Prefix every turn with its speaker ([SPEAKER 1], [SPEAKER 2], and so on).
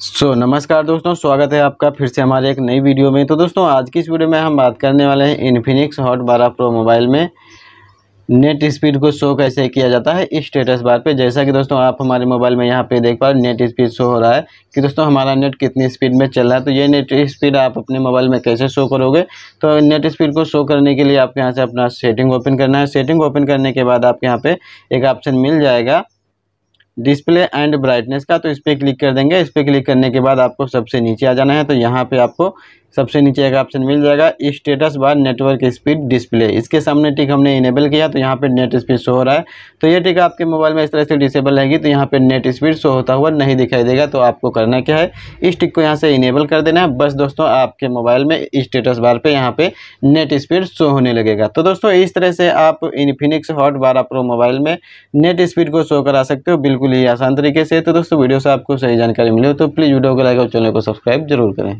[SPEAKER 1] सो so, नमस्कार दोस्तों स्वागत है आपका फिर से हमारे एक नई वीडियो में तो दोस्तों आज की इस वीडियो में हम बात करने वाले हैं इन्फिनिक्स हॉट बारह प्रो मोबाइल में नेट स्पीड को शो कैसे किया जाता है स्टेटस बार पे जैसा कि दोस्तों आप हमारे मोबाइल में यहाँ पे देख पा रहे नेट स्पीड शो हो रहा है कि दोस्तों हमारा नेट कितनी स्पीड में चल रहा है तो ये नेट स्पीड आप अपने मोबाइल में कैसे शो करोगे तो नेट स्पीड को शो करने के लिए आपके यहाँ से अपना सेटिंग ओपन करना है सेटिंग ओपन करने के बाद आपके यहाँ पर एक ऑप्शन मिल जाएगा डिस्प्ले एंड ब्राइटनेस का तो इस पर क्लिक कर देंगे इस पर क्लिक करने के बाद आपको सबसे नीचे आ जाना है तो यहाँ पे आपको सबसे नीचे एक ऑप्शन मिल जाएगा status bar network speed display इसके सामने टिक हमने इनेबल किया तो यहाँ पे नेट स्पीड शो हो रहा है तो ये टिक आपके मोबाइल में इस तरह से डिसेबल रहेगी तो यहाँ पे नेट स्पीड शो होता हुआ नहीं दिखाई देगा तो आपको करना क्या है इस टिक को यहाँ से इनेबल कर देना है बस दोस्तों आपके मोबाइल में स्टेटस बार पर यहाँ पर नेट स्पीड शो होने लगेगा तो दोस्तों इस तरह से आप इन्फिनिक्स हॉट बारह प्रो मोबाइल में नेट स्पीड को शो करा सकते हो बिल्कुल बिल्कुल ही आसान तरीके से तो दोस्तों वीडियो से आपको सही जानकारी मिले तो प्लीज़ वीडियो को लाइक और चैनल को सब्सक्राइब जरूर करें